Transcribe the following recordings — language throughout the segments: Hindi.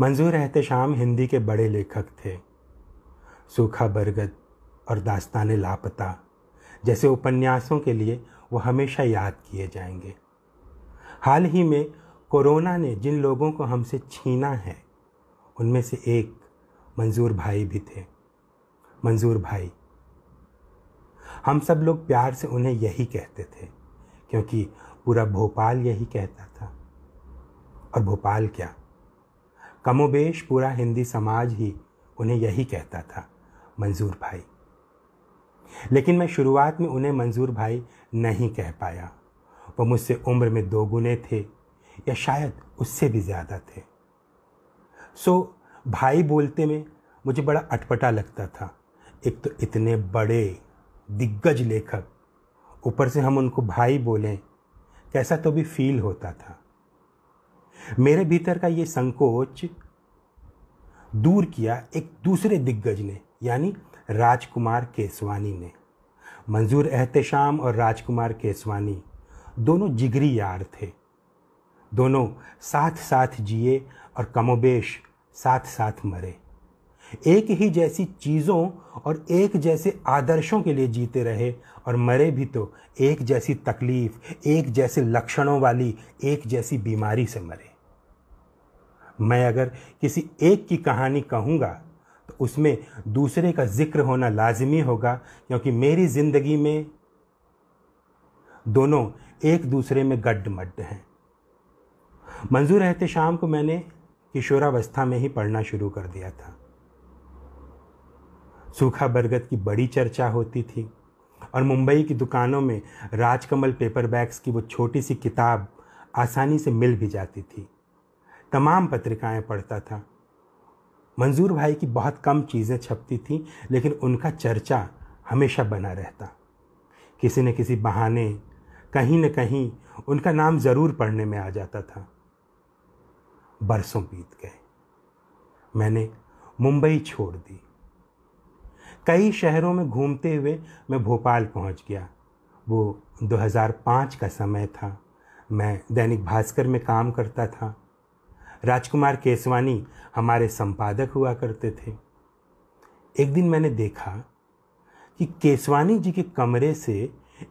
मंजूर एहतशाम हिंदी के बड़े लेखक थे सूखा बरगद और दास्तान लापता जैसे उपन्यासों के लिए वो हमेशा याद किए जाएंगे हाल ही में कोरोना ने जिन लोगों को हमसे छीना है उनमें से एक मंजूर भाई भी थे मंजूर भाई हम सब लोग प्यार से उन्हें यही कहते थे क्योंकि पूरा भोपाल यही कहता था और भोपाल क्या कमोबेश पूरा हिंदी समाज ही उन्हें यही कहता था मंजूर भाई लेकिन मैं शुरुआत में उन्हें मंजूर भाई नहीं कह पाया वो मुझसे उम्र में दोगुने थे या शायद उससे भी ज़्यादा थे सो भाई बोलते में मुझे बड़ा अटपटा लगता था एक तो इतने बड़े दिग्गज लेखक ऊपर से हम उनको भाई बोलें कैसा तो भी फील होता था मेरे भीतर का ये संकोच दूर किया एक दूसरे दिग्गज ने यानी राजकुमार केसवानी ने मंजूर एहतशाम और राजकुमार केसवानी दोनों जिगरी यार थे दोनों साथ साथ जिए और कमोबेश साथ साथ मरे एक ही जैसी चीज़ों और एक जैसे आदर्शों के लिए जीते रहे और मरे भी तो एक जैसी तकलीफ़ एक जैसे लक्षणों वाली एक जैसी बीमारी से मरे मैं अगर किसी एक की कहानी कहूँगा तो उसमें दूसरे का जिक्र होना लाजमी होगा क्योंकि मेरी ज़िंदगी में दोनों एक दूसरे में गड्ड मड्ड हैं मंजूर रहते शाम को मैंने किशोरावस्था में ही पढ़ना शुरू कर दिया था सूखा बरगद की बड़ी चर्चा होती थी और मुंबई की दुकानों में राजकमल पेपर बैग्स की वो छोटी सी किताब आसानी से मिल भी जाती थी तमाम पत्रिकाएं पढ़ता था मंजूर भाई की बहुत कम चीज़ें छपती थीं लेकिन उनका चर्चा हमेशा बना रहता किसी न किसी बहाने कहीं न कहीं उनका नाम ज़रूर पढ़ने में आ जाता था बरसों बीत गए मैंने मुंबई छोड़ दी कई शहरों में घूमते हुए मैं भोपाल पहुंच गया वो 2005 का समय था मैं दैनिक भास्कर में काम करता था राजकुमार केसवानी हमारे संपादक हुआ करते थे एक दिन मैंने देखा कि केसवानी जी के कमरे से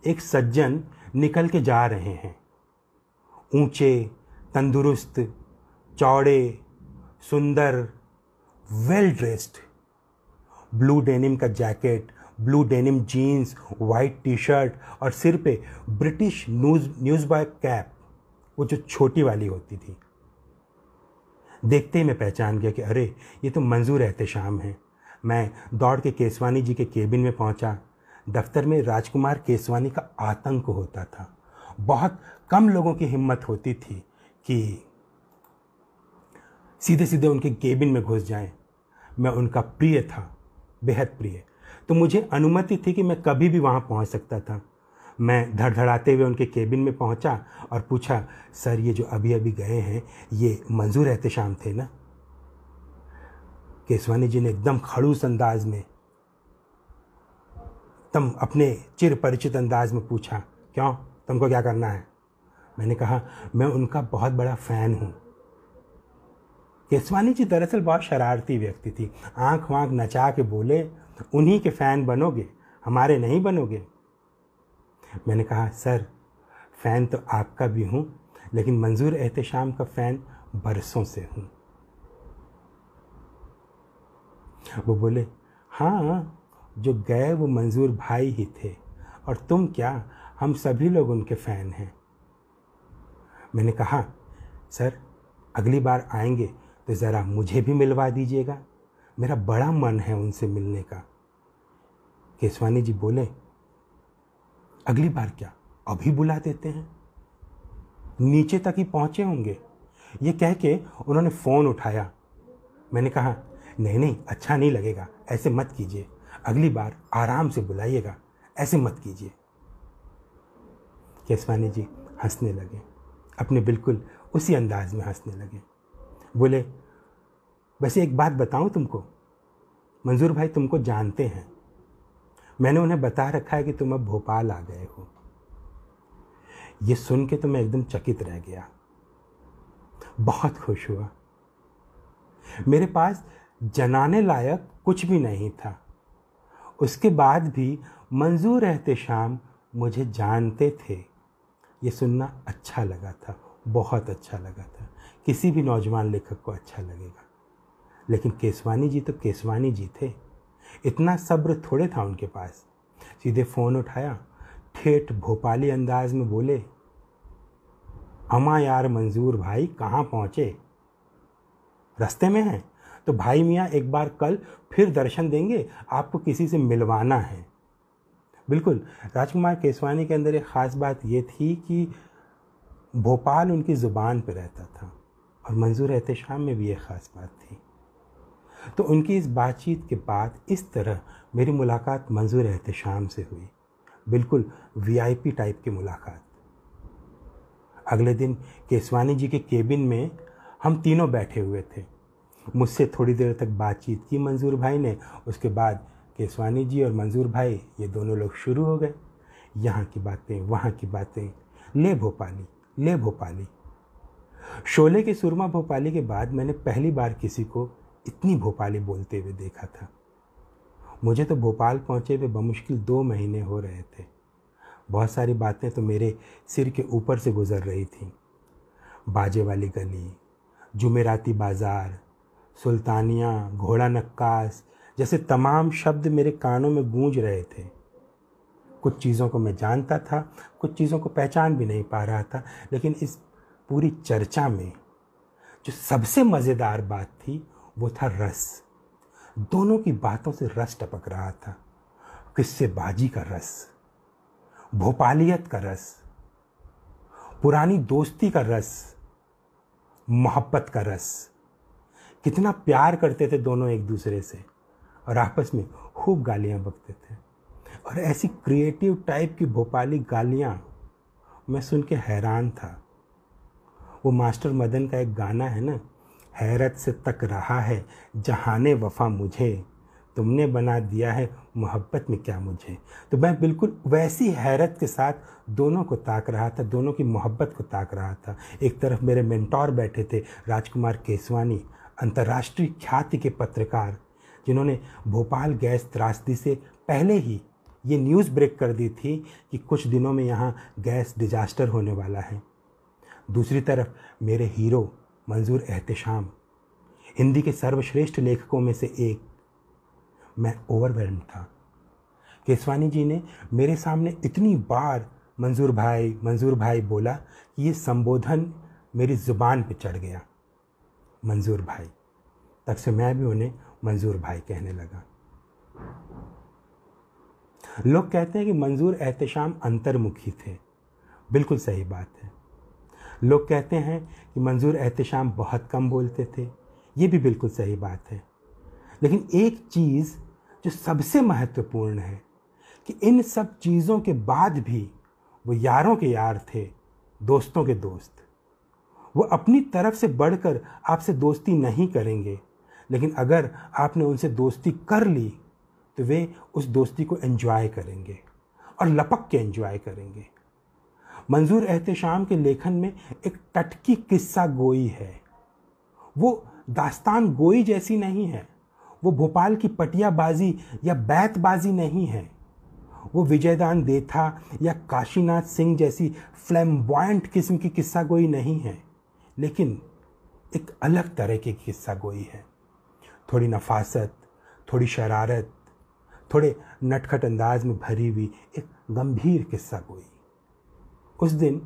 एक सज्जन निकल के जा रहे हैं ऊंचे तंदुरुस्त चौड़े सुंदर वेल ड्रेस्ड ब्लू डेनिम का jacket blue denim jeans white T shirt और सिर पे British news newsboy cap वो जो छोटी वाली होती थी देखते ही मैं पहचान गया कि अरे ये तो मंजूर एहतशाम हैं मैं दौड़ के केसवानी जी के केबिन में पहुंचा दफ्तर में राजकुमार केसवानी का आतंक होता था बहुत कम लोगों की हिम्मत होती थी कि सीधे सीधे उनके केबिन में घुस जाएं मैं उनका प्रिय था बेहद प्रिय तो मुझे अनुमति थी कि मैं कभी भी वहाँ पहुँच सकता था मैं धड़धड़ाते हुए उनके केबिन में पहुंचा और पूछा सर ये जो अभी अभी गए हैं ये मंजूर एहतशाम थे ना केसवानी जी ने एकदम खड़ूस अंदाज में तुम अपने चिर परिचित अंदाज में पूछा क्यों तुमको क्या करना है मैंने कहा मैं उनका बहुत बड़ा फ़ैन हूँ केसवानी जी दरअसल बहुत शरारती व्यक्ति थी आँख वाँख नचा के बोले उन्हीं के फ़ैन बनोगे हमारे नहीं बनोगे मैंने कहा सर फ़ैन तो आपका भी हूँ लेकिन मंजूर एहतशाम का फ़ैन बरसों से हूँ वो बोले हाँ जो गए वो मंजूर भाई ही थे और तुम क्या हम सभी लोग उनके फ़ैन हैं मैंने कहा सर अगली बार आएंगे तो ज़रा मुझे भी मिलवा दीजिएगा मेरा बड़ा मन है उनसे मिलने का केसवानी जी बोले अगली बार क्या अभी बुला देते हैं नीचे तक ही पहुंचे होंगे ये कह के उन्होंने फ़ोन उठाया मैंने कहा नहीं नहीं अच्छा नहीं लगेगा ऐसे मत कीजिए अगली बार आराम से बुलाइएगा ऐसे मत कीजिए केसवानी जी हंसने लगे अपने बिल्कुल उसी अंदाज में हंसने लगे बोले वैसे एक बात बताऊं तुमको मंजूर भाई तुमको जानते हैं मैंने उन्हें बता रखा है कि तुम अब भोपाल आ गए हो ये सुन के तो मैं एकदम चकित रह गया बहुत खुश हुआ मेरे पास जनाने लायक कुछ भी नहीं था उसके बाद भी मंजूर रहते शाम मुझे जानते थे ये सुनना अच्छा लगा था बहुत अच्छा लगा था किसी भी नौजवान लेखक को अच्छा लगेगा लेकिन केसवानी जी तो केसवानी जी थे इतना सब्र थोड़े था उनके पास सीधे फ़ोन उठाया ठेठ भोपाली अंदाज में बोले अमा यार मंजूर भाई कहाँ पहुँचे रास्ते में हैं तो भाई मियाँ एक बार कल फिर दर्शन देंगे आपको किसी से मिलवाना है बिल्कुल राजकुमार केसवानी के अंदर एक ख़ास बात ये थी कि भोपाल उनकी ज़ुबान पर रहता था और मंजूर एहत शाम में भी एक ख़ास बात थी तो उनकी इस बातचीत के बाद इस तरह मेरी मुलाकात मंजूर एहतशाम तो से हुई बिल्कुल वीआईपी टाइप की मुलाकात अगले दिन केसवानी जी के केबिन में हम तीनों बैठे हुए थे मुझसे थोड़ी देर तक बातचीत की मंजूर भाई ने उसके बाद केसवानी जी और मंजूर भाई ये दोनों लोग शुरू हो गए यहाँ की बातें वहाँ की बातें ले भोपाली ले भोपाली शोले के सुरमा भोपाली के बाद मैंने पहली बार किसी को इतनी भोपाली बोलते हुए देखा था मुझे तो भोपाल पहुँचे हुए बमुश्किल दो महीने हो रहे थे बहुत सारी बातें तो मेरे सिर के ऊपर से गुज़र रही थीं बाजे वाली गली जुमेराती बाज़ार सुल्तानिया घोड़ा नक्कास जैसे तमाम शब्द मेरे कानों में गूंज रहे थे कुछ चीज़ों को मैं जानता था कुछ चीज़ों को पहचान भी नहीं पा रहा था लेकिन इस पूरी चर्चा में जो सबसे मज़ेदार बात थी वो था रस दोनों की बातों से रस टपक रहा था किस्सेबाजी का रस भोपालियत का रस पुरानी दोस्ती का रस मोहब्बत का रस कितना प्यार करते थे दोनों एक दूसरे से और आपस में खूब गालियाँ बकते थे और ऐसी क्रिएटिव टाइप की भोपाली गालियाँ मैं सुन के हैरान था वो मास्टर मदन का एक गाना है ना हैरत से तक रहा है जहाने वफा मुझे तुमने बना दिया है मोहब्बत में क्या मुझे तो मैं बिल्कुल वैसी हैरत के साथ दोनों को ताक रहा था दोनों की मोहब्बत को ताक रहा था एक तरफ मेरे मेंटोर बैठे थे राजकुमार केसवानी अंतर्राष्ट्रीय ख्याति के पत्रकार जिन्होंने भोपाल गैस त्रासदी से पहले ही ये न्यूज़ ब्रेक कर दी थी कि कुछ दिनों में यहाँ गैस डिजास्टर होने वाला है दूसरी तरफ मेरे हीरो मंजूर एहतशाम हिंदी के सर्वश्रेष्ठ लेखकों में से एक मैं ओवरवेलम था केसवानी जी ने मेरे सामने इतनी बार मंजूर भाई मंजूर भाई बोला कि ये संबोधन मेरी ज़ुबान पर चढ़ गया मंजूर भाई तब से मैं भी उन्हें मंजूर भाई कहने लगा लोग कहते हैं कि मंजूर एहतशाम अंतर्मुखी थे बिल्कुल सही बात है लोग कहते हैं कि मंजूर एहतशाम बहुत कम बोलते थे ये भी बिल्कुल सही बात है लेकिन एक चीज़ जो सबसे महत्वपूर्ण है कि इन सब चीज़ों के बाद भी वो यारों के यार थे दोस्तों के दोस्त वो अपनी तरफ से बढ़कर आपसे दोस्ती नहीं करेंगे लेकिन अगर आपने उनसे दोस्ती कर ली तो वे उस दोस्ती को एंजॉय करेंगे और लपक के एंजॉय करेंगे मंजूर एहतशाम के लेखन में एक टटकी किस्सा गोई है वो दास्तान गोई जैसी नहीं है वो भोपाल की पटियाबाजी या बैतबाजी नहीं है वो विजयदान देथा या काशीनाथ सिंह जैसी फ्लैम्बॉयंट किस्म की किस्सा गोई नहीं है लेकिन एक अलग तरह की किस्सा गोई है थोड़ी नफासत थोड़ी शरारत थोड़े नटखट अंदाज में भरी हुई एक गंभीर किस्सा गोई उस दिन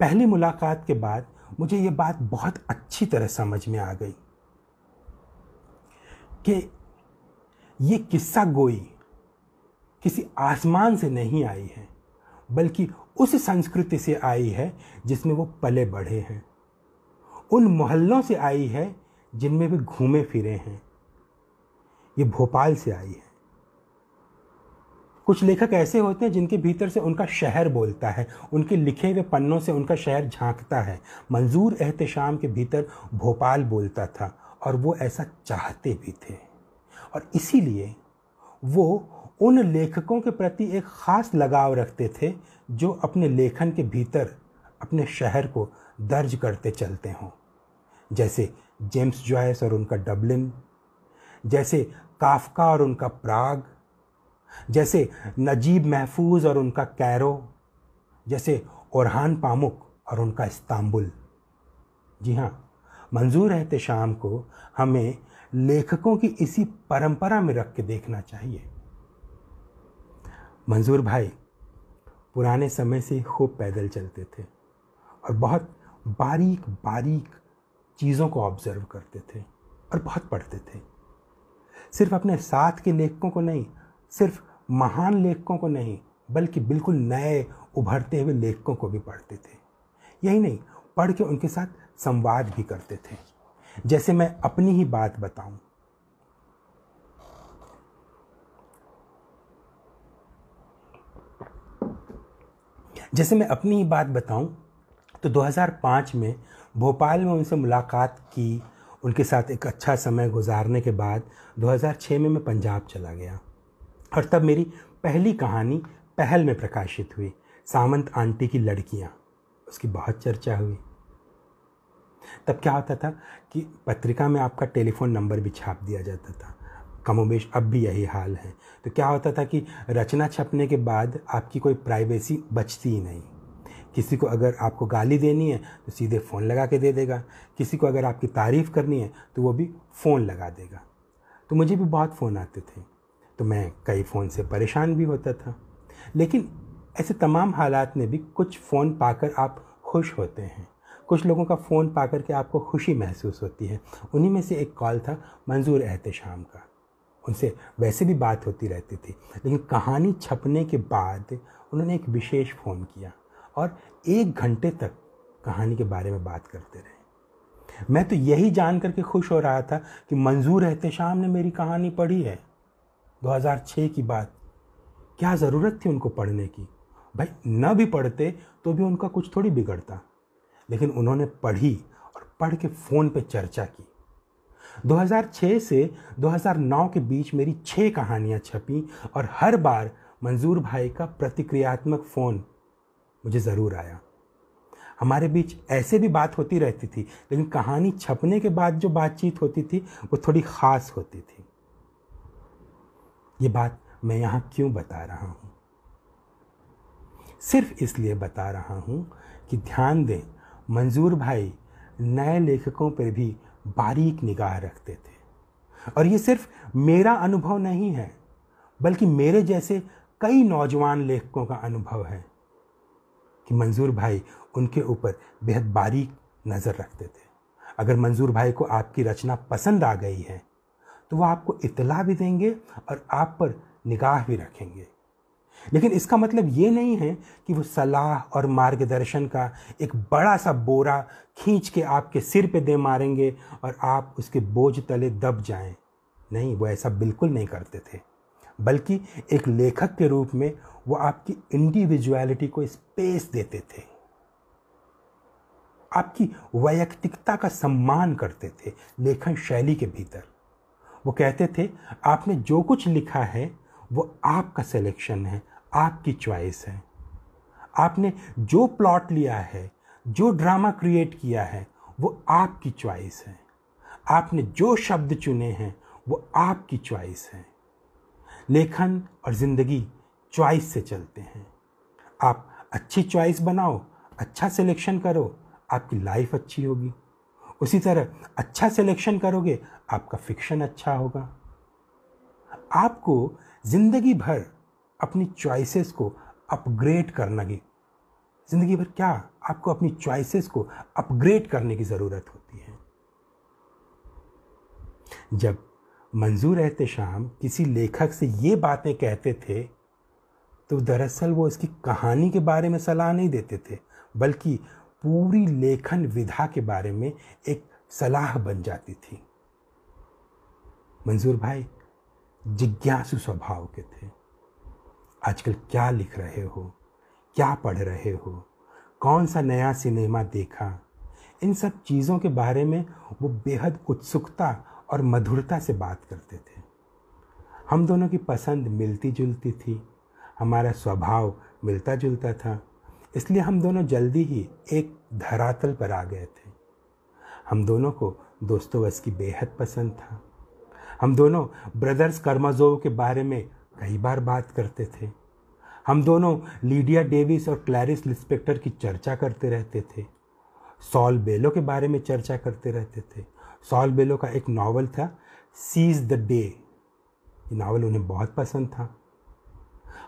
पहली मुलाकात के बाद मुझे ये बात बहुत अच्छी तरह समझ में आ गई कि ये किस्सा गोई किसी आसमान से नहीं आई है बल्कि उस संस्कृति से आई है जिसमें वो पले बढ़े हैं उन मोहल्लों से आई है जिनमें वे घूमे फिरे हैं ये भोपाल से आई है कुछ लेखक ऐसे होते हैं जिनके भीतर से उनका शहर बोलता है उनके लिखे हुए पन्नों से उनका शहर झांकता है मंजूर एहतशाम के भीतर भोपाल बोलता था और वो ऐसा चाहते भी थे और इसीलिए वो उन लेखकों के प्रति एक ख़ास लगाव रखते थे जो अपने लेखन के भीतर अपने शहर को दर्ज करते चलते हों जैसे जेम्स जॉयस और उनका डबलिन जैसे काफका और उनका प्राग जैसे नजीब महफूज और उनका कैरो जैसे औरहान पामुक और उनका इस्तांबुल जी हाँ मंजूर शाम को हमें लेखकों की इसी परंपरा में रख के देखना चाहिए मंजूर भाई पुराने समय से खूब पैदल चलते थे और बहुत बारीक बारीक चीज़ों को ऑब्ज़र्व करते थे और बहुत पढ़ते थे सिर्फ अपने साथ के लेखकों को नहीं सिर्फ महान लेखकों को नहीं बल्कि बिल्कुल नए उभरते हुए लेखकों को भी पढ़ते थे यही नहीं पढ़ के उनके साथ संवाद भी करते थे जैसे मैं अपनी ही बात बताऊं जैसे मैं अपनी ही बात बताऊं तो 2005 में भोपाल में उनसे मुलाकात की उनके साथ एक अच्छा समय गुजारने के बाद 2006 में मैं पंजाब चला गया और तब मेरी पहली कहानी पहल में प्रकाशित हुई सामंत आंटी की लड़कियाँ उसकी बहुत चर्चा हुई तब क्या होता था कि पत्रिका में आपका टेलीफोन नंबर भी छाप दिया जाता था कमोबेश अब भी यही हाल है तो क्या होता था कि रचना छपने के बाद आपकी कोई प्राइवेसी बचती ही नहीं किसी को अगर आपको गाली देनी है तो सीधे फ़ोन लगा के दे देगा किसी को अगर आपकी तारीफ़ करनी है तो वो भी फ़ोन लगा देगा तो मुझे भी बहुत फ़ोन आते थे तो मैं कई फ़ोन से परेशान भी होता था लेकिन ऐसे तमाम हालात में भी कुछ फ़ोन पाकर आप खुश होते हैं कुछ लोगों का फ़ोन पाकर के आपको खुशी महसूस होती है उन्हीं में से एक कॉल था मंजूर एहतशाम का उनसे वैसे भी बात होती रहती थी लेकिन कहानी छपने के बाद उन्होंने एक विशेष फ़ोन किया और एक घंटे तक कहानी के बारे में बात करते रहे मैं तो यही जान करके खुश हो रहा था कि मंजूर एहतशाम ने मेरी कहानी पढ़ी है 2006 की बात क्या ज़रूरत थी उनको पढ़ने की भाई न भी पढ़ते तो भी उनका कुछ थोड़ी बिगड़ता लेकिन उन्होंने पढ़ी और पढ़ के फ़ोन पे चर्चा की 2006 से 2009 के बीच मेरी छः कहानियाँ छपी और हर बार मंजूर भाई का प्रतिक्रियात्मक फ़ोन मुझे ज़रूर आया हमारे बीच ऐसे भी बात होती रहती थी लेकिन कहानी छपने के बाद जो बातचीत होती थी वो थोड़ी ख़ास होती थी ये बात मैं यहाँ क्यों बता रहा हूँ सिर्फ इसलिए बता रहा हूँ कि ध्यान दें मंजूर भाई नए लेखकों पर भी बारीक निगाह रखते थे और ये सिर्फ मेरा अनुभव नहीं है बल्कि मेरे जैसे कई नौजवान लेखकों का अनुभव है कि मंजूर भाई उनके ऊपर बेहद बारीक नज़र रखते थे अगर मंजूर भाई को आपकी रचना पसंद आ गई है तो वह आपको इतला भी देंगे और आप पर निगाह भी रखेंगे लेकिन इसका मतलब ये नहीं है कि वो सलाह और मार्गदर्शन का एक बड़ा सा बोरा खींच के आपके सिर पे दे मारेंगे और आप उसके बोझ तले दब जाएं। नहीं वो ऐसा बिल्कुल नहीं करते थे बल्कि एक लेखक के रूप में वो आपकी इंडिविजुअलिटी को स्पेस देते थे आपकी वैयक्तिकता का सम्मान करते थे लेखन शैली के भीतर वो कहते थे आपने जो कुछ लिखा है वो आपका सिलेक्शन है आपकी चॉइस है आपने जो प्लॉट लिया है जो ड्रामा क्रिएट किया है वो आपकी चॉइस है आपने जो शब्द चुने हैं वो आपकी चॉइस है लेखन और ज़िंदगी चॉइस से चलते हैं आप अच्छी चॉइस बनाओ अच्छा सिलेक्शन करो आपकी लाइफ अच्छी होगी उसी तरह अच्छा सिलेक्शन करोगे आपका फिक्शन अच्छा होगा आपको ज़िंदगी भर अपनी चॉइसेस को अपग्रेड करना की ज़िंदगी भर क्या आपको अपनी चॉइसेस को अपग्रेड करने की ज़रूरत होती है जब मंजूर शाम किसी लेखक से ये बातें कहते थे तो दरअसल वो इसकी कहानी के बारे में सलाह नहीं देते थे बल्कि पूरी लेखन विधा के बारे में एक सलाह बन जाती थी मंजूर भाई जिज्ञासु स्वभाव के थे आजकल क्या लिख रहे हो क्या पढ़ रहे हो कौन सा नया सिनेमा देखा इन सब चीज़ों के बारे में वो बेहद उत्सुकता और मधुरता से बात करते थे हम दोनों की पसंद मिलती जुलती थी हमारा स्वभाव मिलता जुलता था इसलिए हम दोनों जल्दी ही एक धरातल पर आ गए थे हम दोनों को दोस्तों वस की बेहद पसंद था हम दोनों ब्रदर्स कर्माजोव के बारे में कई बार बात करते थे हम दोनों लीडिया डेविस और क्लैरिस लिस्पेक्टर की चर्चा करते रहते थे सॉल बेलो के बारे में चर्चा करते रहते थे सॉल बेलो का एक नावल था सीज द डे ये नावल उन्हें बहुत पसंद था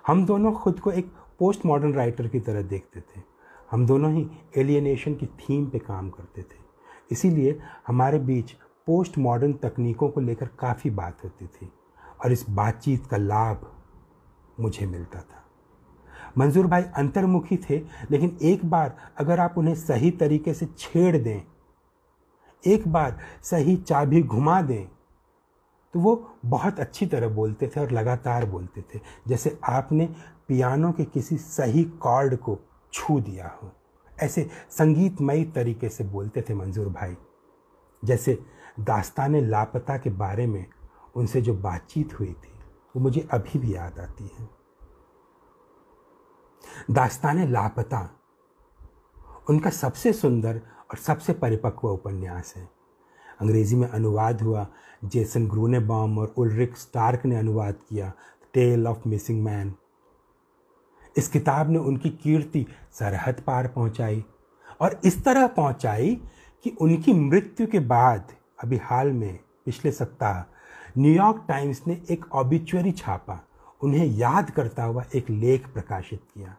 हम दोनों खुद को एक पोस्ट मॉडर्न राइटर की तरह देखते थे हम दोनों ही एलियनेशन की थीम पे काम करते थे इसीलिए हमारे बीच पोस्ट मॉडर्न तकनीकों को लेकर काफ़ी बात होती थी और इस बातचीत का लाभ मुझे मिलता था मंजूर भाई अंतर्मुखी थे लेकिन एक बार अगर आप उन्हें सही तरीके से छेड़ दें एक बार सही चाबी घुमा दें तो वो बहुत अच्छी तरह बोलते थे और लगातार बोलते थे जैसे आपने पियानो के किसी सही कॉर्ड को छू दिया हो ऐसे संगीतमय तरीके से बोलते थे मंजूर भाई जैसे दास्तान लापता के बारे में उनसे जो बातचीत हुई थी वो मुझे अभी भी याद आती है दास्तान लापता उनका सबसे सुंदर और सबसे परिपक्व उपन्यास है अंग्रेज़ी में अनुवाद हुआ जेसन ग्रूनेबॉम और उलरिक स्टार्क ने अनुवाद किया टेल ऑफ मिसिंग मैन इस किताब ने उनकी कीर्ति सरहद पार पहुंचाई और इस तरह पहुंचाई कि उनकी मृत्यु के बाद अभी हाल में पिछले सप्ताह न्यूयॉर्क टाइम्स ने एक ऑबिचुअरी छापा उन्हें याद करता हुआ एक लेख प्रकाशित किया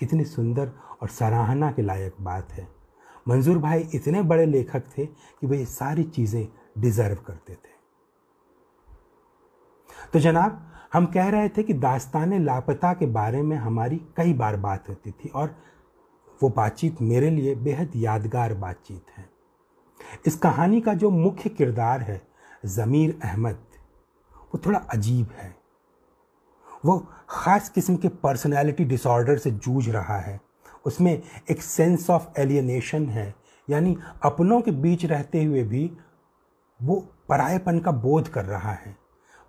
कितनी सुंदर और सराहना के लायक बात है मंजूर भाई इतने बड़े लेखक थे कि वे सारी चीज़ें डिज़र्व करते थे तो जनाब हम कह रहे थे कि दास्तान लापता के बारे में हमारी कई बार बात होती थी और वो बातचीत मेरे लिए बेहद यादगार बातचीत है इस कहानी का जो मुख्य किरदार है ज़मीर अहमद वो थोड़ा अजीब है वो ख़ास किस्म के पर्सनालिटी डिसऑर्डर से जूझ रहा है उसमें एक सेंस ऑफ एलियनेशन है यानी अपनों के बीच रहते हुए भी वो परायपन का बोध कर रहा है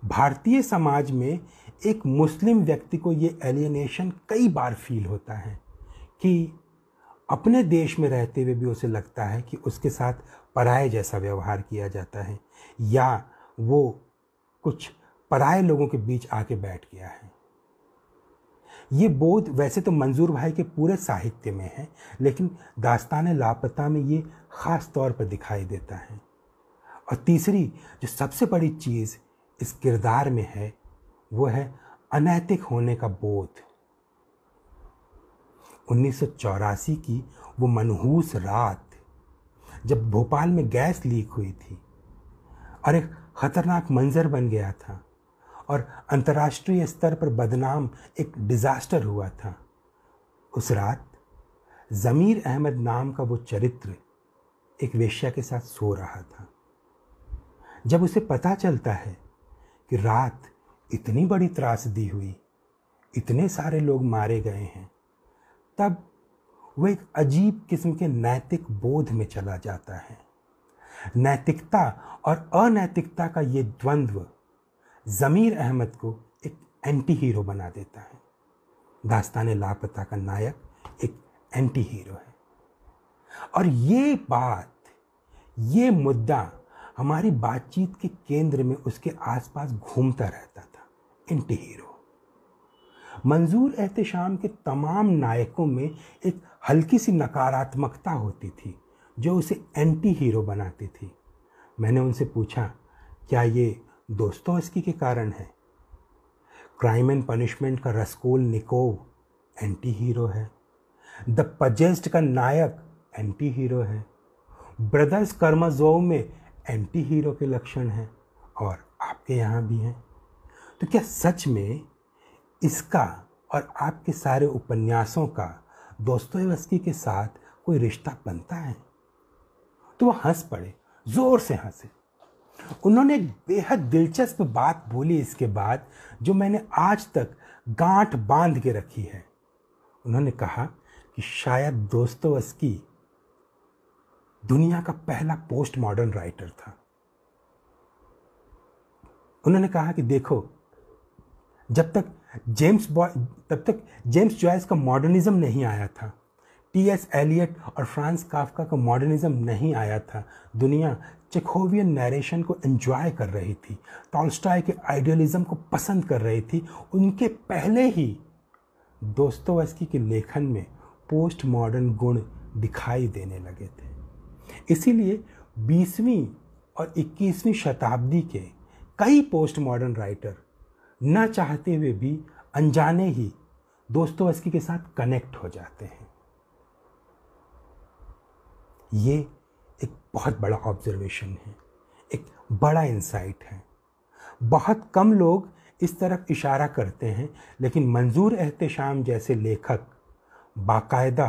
भारतीय समाज में एक मुस्लिम व्यक्ति को ये एलियनेशन कई बार फील होता है कि अपने देश में रहते हुए भी उसे लगता है कि उसके साथ पराए जैसा व्यवहार किया जाता है या वो कुछ पराए लोगों के बीच आके बैठ गया है ये बोध वैसे तो मंजूर भाई के पूरे साहित्य में है लेकिन दास्तान लापता में ये ख़ास तौर पर दिखाई देता है और तीसरी जो सबसे बड़ी चीज़ इस किरदार में है वो है अनैतिक होने का बोध उन्नीस की वो मनहूस रात जब भोपाल में गैस लीक हुई थी और एक ख़तरनाक मंजर बन गया था और अंतर्राष्ट्रीय स्तर पर बदनाम एक डिज़ास्टर हुआ था उस रात ज़मीर अहमद नाम का वो चरित्र एक वेश्या के साथ सो रहा था जब उसे पता चलता है कि रात इतनी बड़ी त्रासदी हुई इतने सारे लोग मारे गए हैं तब वह एक अजीब किस्म के नैतिक बोध में चला जाता है नैतिकता और अनैतिकता का ये द्वंद्व ज़मीर अहमद को एक एंटी हीरो बना देता है दास्तान लापता का नायक एक एंटी हीरो है और ये बात ये मुद्दा हमारी बातचीत के केंद्र में उसके आसपास घूमता रहता था एंटी हीरो मंजूर एहतशाम के तमाम नायकों में एक हल्की सी नकारात्मकता होती थी जो उसे एंटी हीरो बनाती थी मैंने उनसे पूछा क्या ये दोस्तों इसकी के कारण है क्राइम एंड पनिशमेंट का रसकोल निकोव एंटी हीरो है द पजेस्ट का नायक एंटी हीरो है ब्रदर्स कर्माजोव में एंटी हीरो के लक्षण हैं और आपके यहाँ भी हैं तो क्या सच में इसका और आपके सारे उपन्यासों का दोस्तोयवस्की के साथ कोई रिश्ता बनता है तो वह हंस पड़े जोर से हंसे उन्होंने एक बेहद दिलचस्प बात बोली इसके बाद जो मैंने आज तक गांठ बांध के रखी है उन्होंने कहा कि शायद दोस्तोवस्की दुनिया का पहला पोस्ट मॉडर्न राइटर था उन्होंने कहा कि देखो जब तक जेम्स बॉय तब तक जेम्स जॉयस का मॉडर्निज्म नहीं आया था टी एस एलियट और फ्रांस काफका का मॉडर्निज़्म नहीं आया था दुनिया चेखोवियन नरेशन को एंजॉय कर रही थी टॉलस्टॉय के आइडियलिज्म को पसंद कर रही थी उनके पहले ही दोस्तोवस्की के लेखन में पोस्ट मॉडर्न गुण दिखाई देने लगे थे इसीलिए 20वीं और 21वीं शताब्दी के कई पोस्ट मॉडर्न राइटर न चाहते हुए भी अनजाने ही दोस्तों वस्की के साथ कनेक्ट हो जाते हैं ये एक बहुत बड़ा ऑब्जर्वेशन है एक बड़ा इंसाइट है बहुत कम लोग इस तरफ इशारा करते हैं लेकिन मंजूर एहतशाम जैसे लेखक बाकायदा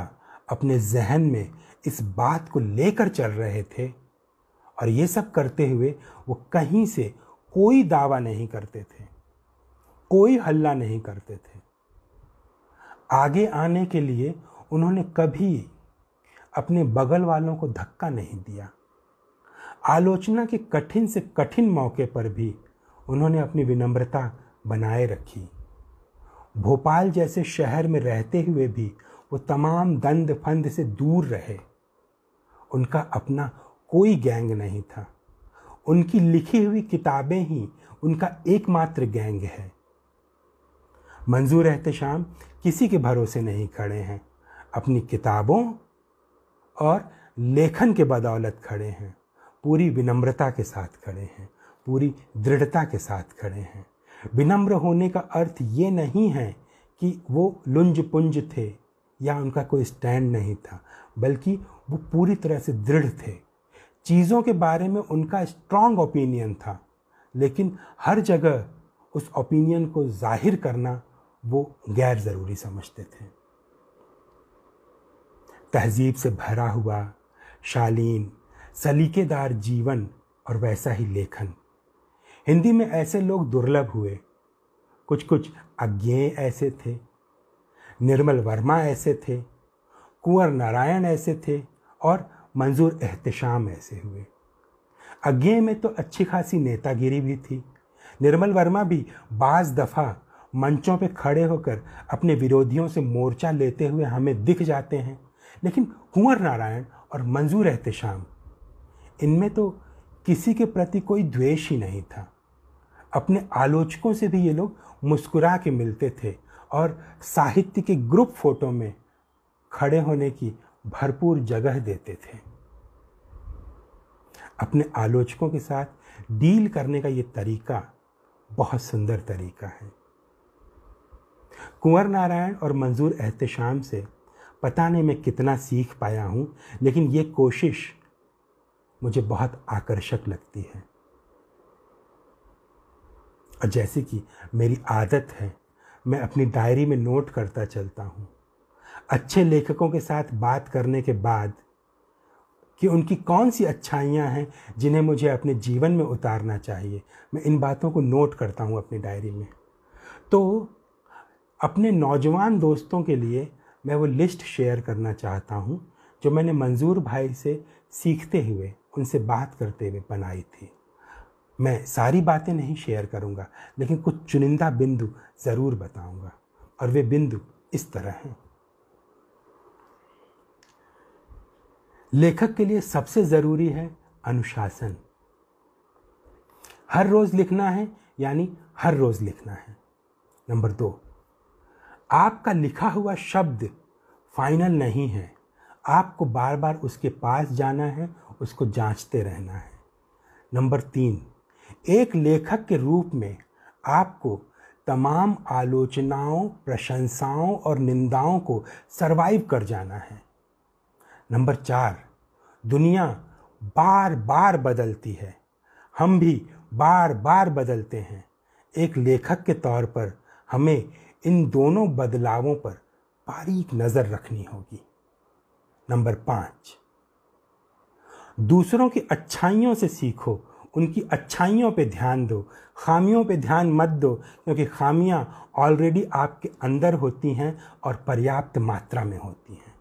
अपने जहन में इस बात को लेकर चल रहे थे और ये सब करते हुए वो कहीं से कोई दावा नहीं करते थे कोई हल्ला नहीं करते थे आगे आने के लिए उन्होंने कभी अपने बगल वालों को धक्का नहीं दिया आलोचना के कठिन से कठिन मौके पर भी उन्होंने अपनी विनम्रता बनाए रखी भोपाल जैसे शहर में रहते हुए भी वो तमाम दंद फंद से दूर रहे उनका अपना कोई गैंग नहीं था उनकी लिखी हुई किताबें ही उनका एकमात्र गैंग है मंजूर एहतशाम किसी के भरोसे नहीं खड़े हैं अपनी किताबों और लेखन के बदौलत खड़े हैं पूरी विनम्रता के साथ खड़े हैं पूरी दृढ़ता के साथ खड़े हैं विनम्र होने का अर्थ ये नहीं है कि वो लुंज पुंज थे या उनका कोई स्टैंड नहीं था बल्कि वो पूरी तरह से दृढ़ थे चीज़ों के बारे में उनका स्ट्रांग ओपिनियन था लेकिन हर जगह उस ओपिनियन को जाहिर करना वो गैर ज़रूरी समझते थे तहजीब से भरा हुआ शालीन सलीकेदार जीवन और वैसा ही लेखन हिंदी में ऐसे लोग दुर्लभ हुए कुछ कुछ अज्ञेय ऐसे थे निर्मल वर्मा ऐसे थे कुंवर नारायण ऐसे थे और मंजूर एहतशाम ऐसे हुए अज्ञेय में तो अच्छी खासी नेतागिरी भी थी निर्मल वर्मा भी बाज दफ़ा मंचों पर खड़े होकर अपने विरोधियों से मोर्चा लेते हुए हमें दिख जाते हैं लेकिन कुंवर नारायण और मंजूर एहतशाम इनमें तो किसी के प्रति कोई द्वेष ही नहीं था अपने आलोचकों से भी ये लोग मुस्कुरा के मिलते थे और साहित्य के ग्रुप फोटो में खड़े होने की भरपूर जगह देते थे अपने आलोचकों के साथ डील करने का ये तरीका बहुत सुंदर तरीका है कुंवर नारायण और मंजूर एहतशाम से पता नहीं मैं कितना सीख पाया हूँ लेकिन ये कोशिश मुझे बहुत आकर्षक लगती है और जैसे कि मेरी आदत है मैं अपनी डायरी में नोट करता चलता हूँ अच्छे लेखकों के साथ बात करने के बाद कि उनकी कौन सी अच्छाइयाँ हैं जिन्हें मुझे अपने जीवन में उतारना चाहिए मैं इन बातों को नोट करता हूँ अपनी डायरी में तो अपने नौजवान दोस्तों के लिए मैं वो लिस्ट शेयर करना चाहता हूँ जो मैंने मंजूर भाई से सीखते हुए उनसे बात करते हुए बनाई थी मैं सारी बातें नहीं शेयर करूँगा लेकिन कुछ चुनिंदा बिंदु ज़रूर बताऊँगा और वे बिंदु इस तरह हैं लेखक के लिए सबसे ज़रूरी है अनुशासन हर रोज़ लिखना है यानी हर रोज़ लिखना है नंबर दो आपका लिखा हुआ शब्द फाइनल नहीं है आपको बार बार उसके पास जाना है उसको जांचते रहना है नंबर तीन एक लेखक के रूप में आपको तमाम आलोचनाओं प्रशंसाओं और निंदाओं को सरवाइव कर जाना है नंबर चार दुनिया बार बार बदलती है हम भी बार बार बदलते हैं एक लेखक के तौर पर हमें इन दोनों बदलावों पर बारीक नज़र रखनी होगी नंबर पांच दूसरों की अच्छाइयों से सीखो उनकी अच्छाइयों पे ध्यान दो खामियों पे ध्यान मत दो क्योंकि खामियां ऑलरेडी आपके अंदर होती हैं और पर्याप्त मात्रा में होती हैं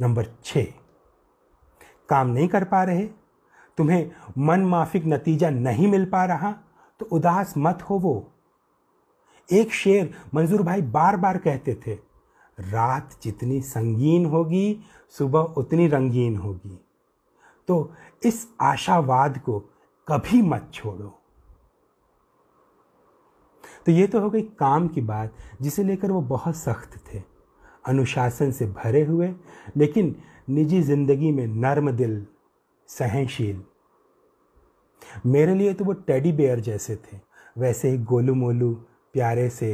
नंबर छ काम नहीं कर पा रहे तुम्हें मन माफिक नतीजा नहीं मिल पा रहा तो उदास मत हो वो एक शेर मंजूर भाई बार बार कहते थे रात जितनी संगीन होगी सुबह उतनी रंगीन होगी तो इस आशावाद को कभी मत छोड़ो तो ये तो हो गई काम की बात जिसे लेकर वो बहुत सख्त थे अनुशासन से भरे हुए लेकिन निजी ज़िंदगी में नर्म दिल सहनशील मेरे लिए तो वो टेडी बेयर जैसे थे वैसे ही गोलू मोलू प्यारे से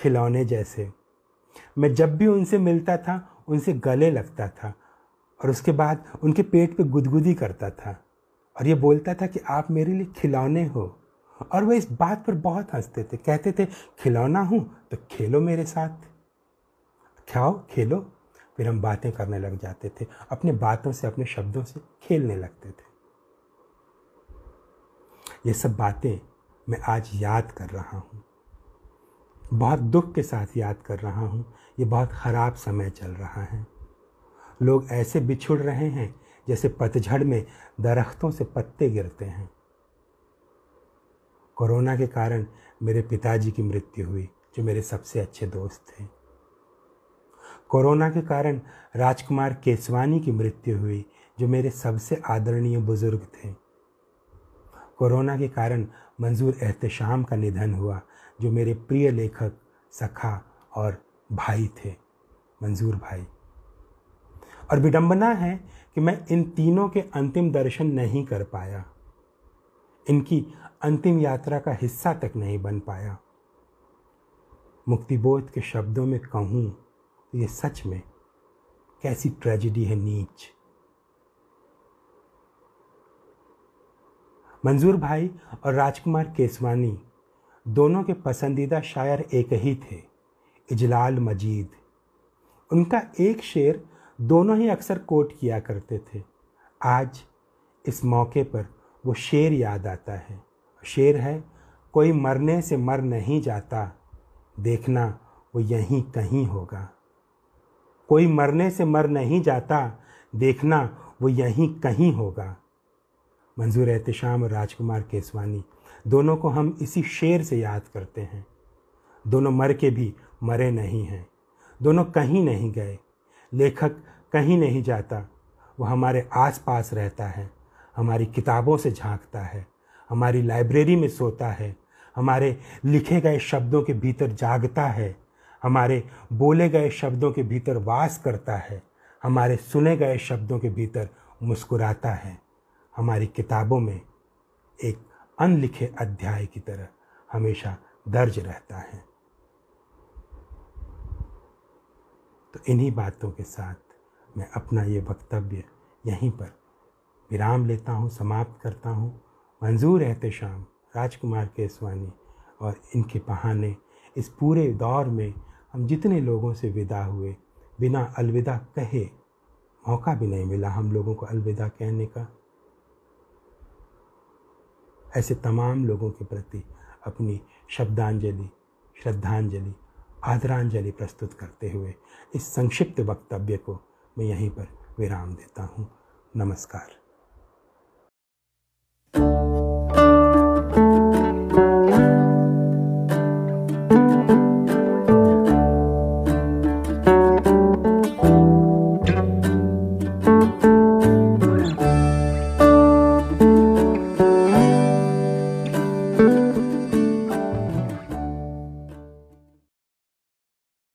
खिलौने जैसे मैं जब भी उनसे मिलता था उनसे गले लगता था और उसके बाद उनके पेट पे गुदगुदी करता था और ये बोलता था कि आप मेरे लिए खिलौने हो और वह इस बात पर बहुत हंसते थे कहते थे खिलौना हूँ तो खेलो मेरे साथ खाओ खेलो फिर हम बातें करने लग जाते थे अपने बातों से अपने शब्दों से खेलने लगते थे ये सब बातें मैं आज याद कर रहा हूँ बहुत दुख के साथ याद कर रहा हूँ ये बहुत ख़राब समय चल रहा है लोग ऐसे बिछुड़ रहे हैं जैसे पतझड़ में दरख्तों से पत्ते गिरते हैं कोरोना के कारण मेरे पिताजी की मृत्यु हुई जो मेरे सबसे अच्छे दोस्त थे कोरोना के कारण राजकुमार केसवानी की मृत्यु हुई जो मेरे सबसे आदरणीय बुज़ुर्ग थे कोरोना के कारण मंजूर एहतशाम का निधन हुआ जो मेरे प्रिय लेखक सखा और भाई थे मंजूर भाई और विडंबना है कि मैं इन तीनों के अंतिम दर्शन नहीं कर पाया इनकी अंतिम यात्रा का हिस्सा तक नहीं बन पाया मुक्तिबोध के शब्दों में कहूँ तो ये सच में कैसी ट्रेजिडी है नीच मंजूर भाई और राजकुमार केसवानी दोनों के पसंदीदा शायर एक ही थे इजलाल मजीद उनका एक शेर दोनों ही अक्सर कोट किया करते थे आज इस मौके पर वो शेर याद आता है शेर है कोई मरने से मर नहीं जाता देखना वो यहीं कहीं होगा कोई मरने से मर नहीं जाता देखना वो यहीं कहीं होगा मंजूर एहतम राजकुमार केसवानी दोनों को हम इसी शेर से याद करते हैं दोनों मर के भी मरे नहीं हैं दोनों कहीं नहीं गए लेखक कहीं नहीं जाता वह हमारे आसपास रहता है हमारी किताबों से झांकता है हमारी लाइब्रेरी में सोता है हमारे लिखे गए शब्दों के भीतर जागता है हमारे बोले गए शब्दों के भीतर वास करता है हमारे सुने गए शब्दों के भीतर मुस्कुराता है हमारी किताबों में एक अनलिखे अध्याय की तरह हमेशा दर्ज रहता है तो इन्हीं बातों के साथ मैं अपना ये वक्तव्य यहीं पर विराम लेता हूँ समाप्त करता हूँ मंजूर रहते शाम राजकुमार केसवानी और इनके बहाने इस पूरे दौर में हम जितने लोगों से विदा हुए बिना अलविदा कहे मौका भी नहीं मिला हम लोगों को अलविदा कहने का ऐसे तमाम लोगों के प्रति अपनी शब्दांजलि श्रद्धांजलि आदरांजलि प्रस्तुत करते हुए इस संक्षिप्त वक्तव्य को मैं यहीं पर विराम देता हूँ नमस्कार